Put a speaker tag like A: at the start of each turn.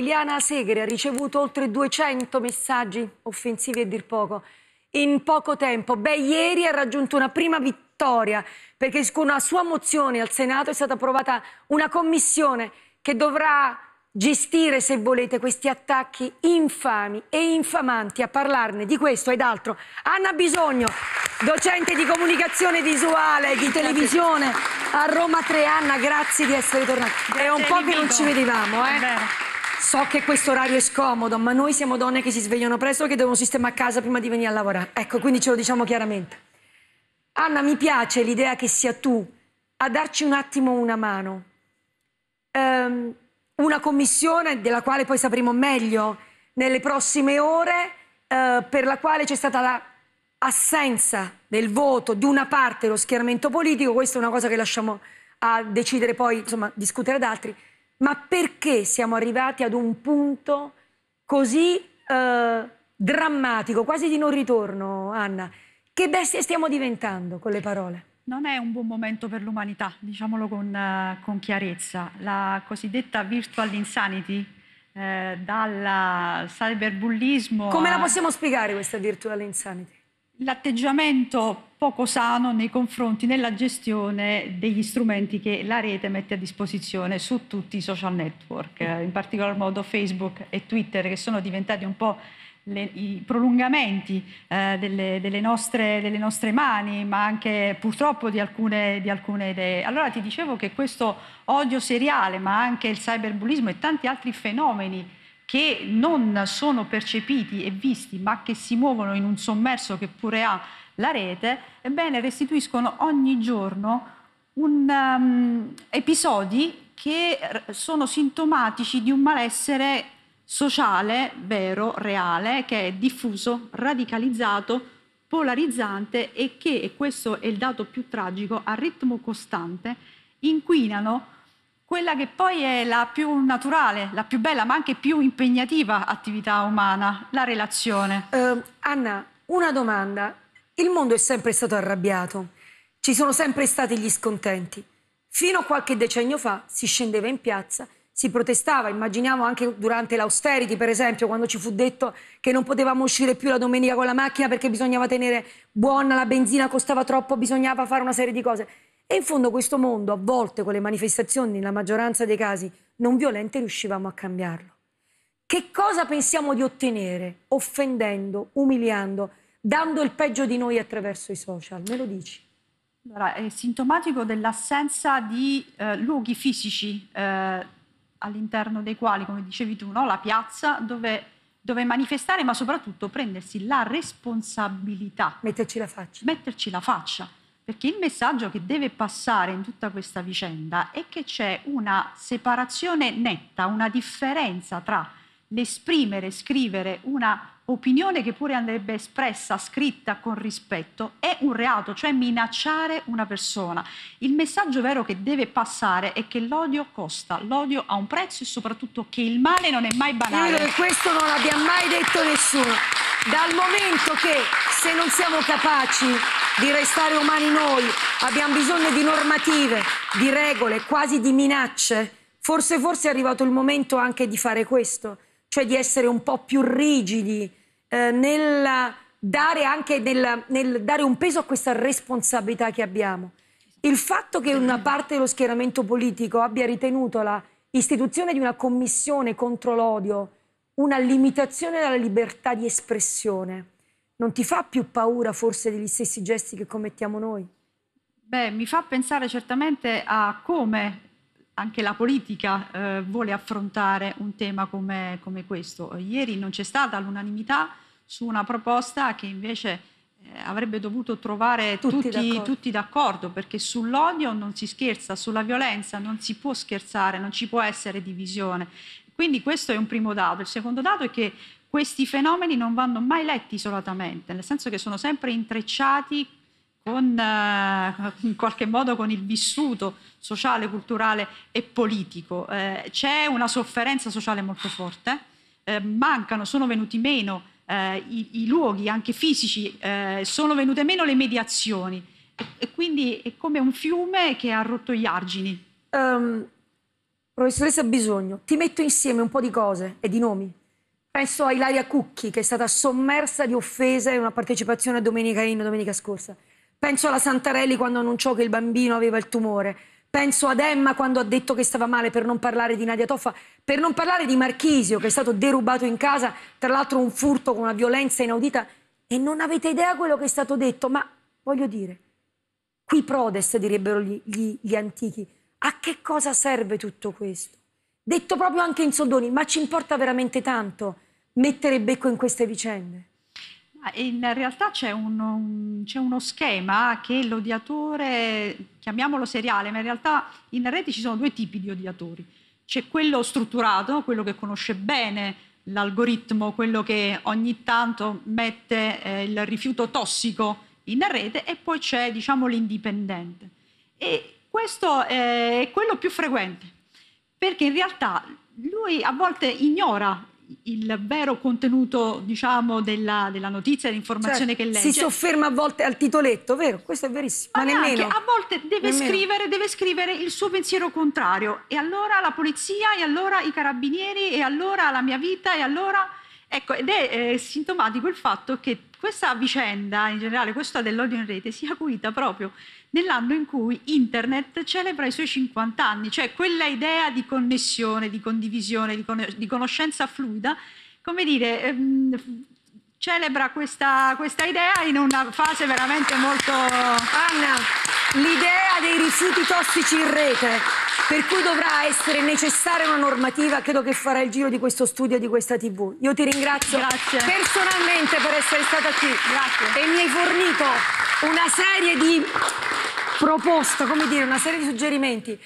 A: Eliana Segre ha ricevuto oltre 200 messaggi offensivi a dir poco. In poco tempo, beh, ieri ha raggiunto una prima vittoria perché con una sua mozione al Senato è stata approvata una commissione che dovrà gestire, se volete, questi attacchi infami e infamanti. A parlarne di questo ed altro. Anna Bisogno, docente di comunicazione visuale, di televisione a Roma 3. Anna, grazie di essere tornata. È un po' che non ci vedevamo, eh? So che questo orario è scomodo, ma noi siamo donne che si svegliano presto che devono sistemare a casa prima di venire a lavorare. Ecco, quindi ce lo diciamo chiaramente. Anna, mi piace l'idea che sia tu a darci un attimo una mano. Um, una commissione della quale poi sapremo meglio nelle prossime ore, uh, per la quale c'è stata la del voto di una parte dello schieramento politico, questa è una cosa che lasciamo a decidere poi, insomma, discutere ad altri ma perché siamo arrivati ad un punto così eh, drammatico, quasi di non ritorno,
B: Anna? Che bestie stiamo diventando con le parole? Non è un buon momento per l'umanità, diciamolo con, eh, con, chiarezza. La cosiddetta virtual insanity, eh, dal cyberbullismo... Come a... la possiamo
A: spiegare questa virtual insanity?
B: l'atteggiamento poco sano nei confronti nella gestione degli strumenti che la rete mette a disposizione su tutti i social network, eh, in particolar modo Facebook e Twitter che sono diventati un po' Le, i prolungamenti eh, delle, delle, nostre, delle, nostre, mani, ma anche purtroppo di alcune, di alcune, idee. Allora ti dicevo che questo odio seriale, ma anche il cyberbullismo e tanti altri fenomeni che non sono percepiti e visti, ma che si muovono in un sommerso che pure ha la rete, ebbene restituiscono ogni giorno un, um, episodi che sono sintomatici di un malessere sociale, vero, reale, che è diffuso, radicalizzato, polarizzante e che, e questo è il dato più tragico, a ritmo costante inquinano quella che poi è la più naturale, la più bella, ma anche più impegnativa attività umana, la relazione. Uh, Anna, una
A: domanda. Il mondo è sempre stato arrabbiato, ci sono sempre stati gli scontenti. Fino a qualche decennio fa si scendeva in piazza, si protestava, immaginiamo anche durante l'austerity, per esempio, quando ci fu detto che non potevamo uscire più la domenica con la macchina perché bisognava tenere buona la benzina, costava troppo, bisognava fare una serie di cose. E in fondo questo mondo, a volte con le manifestazioni, nella maggioranza dei casi non violente, riuscivamo a cambiarlo. Che cosa pensiamo di ottenere offendendo, umiliando, dando il peggio
B: di noi attraverso i social? Me lo dici? Allora, è sintomatico dell'assenza di eh, luoghi fisici eh, all'interno dei quali, come dicevi tu, no? la piazza dove, dove, manifestare, ma soprattutto prendersi la responsabilità. Metterci la faccia. Metterci la faccia. Perché il messaggio che deve passare in tutta questa vicenda è che c'è una separazione netta, una differenza tra l'esprimere, scrivere una opinione che pure andrebbe espressa, scritta con rispetto, è un reato, cioè minacciare una persona. Il messaggio vero che deve passare è che l'odio costa, l'odio ha un prezzo e soprattutto che il male non è mai banale. Io questo
A: non l'abbia mai detto nessuno dal momento che se non siamo capaci di restare umani noi, abbiamo bisogno di normative, di regole, quasi di minacce, forse forse è arrivato il momento anche di fare questo, cioè di essere un po' più rigidi eh, nel dare anche nel, nel dare un peso a questa responsabilità che abbiamo. Il fatto che una parte dello schieramento politico abbia ritenuto la istituzione di una commissione contro l'odio una limitazione alla libertà di espressione? Non ti fa più
B: paura forse degli stessi gesti che commettiamo noi? Beh, mi fa pensare certamente a come anche la politica eh, vuole affrontare un tema come, come questo. Ieri non c'è stata l'unanimità su una proposta che invece eh, avrebbe dovuto trovare tutti, d'accordo, perché sull'odio non si scherza, sulla violenza non si può scherzare, non ci può essere divisione. Quindi questo è un primo dato. Il secondo dato è che questi fenomeni non vanno mai letti isolatamente, nel senso che sono sempre intrecciati con, eh, in qualche modo con il vissuto sociale, culturale e politico. Eh, c'è una sofferenza sociale molto forte, eh, mancano, sono venuti meno eh, i, i, luoghi anche fisici, eh, sono venute meno le mediazioni e, e, quindi è come un fiume che ha rotto gli argini. Um Professoressa Bisogno, ti metto insieme un po' di cose
A: e di nomi. Penso a Ilaria Cucchi, che è stata sommersa di offese in una partecipazione a Domenica In domenica scorsa. Penso alla Santarelli quando annunciò che il bambino aveva il tumore. Penso ad Emma quando ha detto che stava male, per non parlare di Nadia Toffa, per non parlare di Marchisio, che è stato derubato in casa, tra l'altro un furto con una violenza inaudita. E non avete idea quello che è stato detto, ma voglio dire, qui prodes direbbero gli, gli, gli antichi. A che cosa serve tutto questo? Detto proprio anche in soldoni, ma ci importa veramente tanto mettere becco in queste vicende?
B: In realtà c'è, un, uno schema che l'odiatore, chiamiamolo seriale, ma in realtà in rete ci sono due tipi di odiatori. C'è quello strutturato, quello che conosce bene l'algoritmo, quello che ogni tanto mette eh, il rifiuto tossico in rete e poi c'è diciamo l'indipendente. E questo eh, è quello più frequente, perché in realtà lui a volte ignora il vero contenuto diciamo, della, della, notizia, dell'informazione cioè, che legge. Si sofferma
A: a volte al titoletto, vero? Questo è verissimo. Ma, ma nemmeno. a
B: volte deve scrivere, deve scrivere, il suo pensiero contrario. E allora la polizia, e allora i carabinieri, e allora la mia vita, e allora... Ecco, ed è eh, sintomatico il fatto che questa vicenda, in generale, questa dell'odio in rete, si è acuita proprio nell'anno in cui Internet celebra i suoi 50 anni, cioè quella idea di connessione, di condivisione, di, con di conoscenza fluida, come dire, ehm, celebra questa, questa idea in una fase veramente molto... Anna, l'idea dei rifiuti tossici
A: in rete per cui dovrà essere necessaria una normativa, credo che farà il giro di questo studio e di questa TV. Io ti ringrazio Grazie. personalmente per essere stata qui Grazie. e mi hai fornito una serie di proposte, come dire, una serie di suggerimenti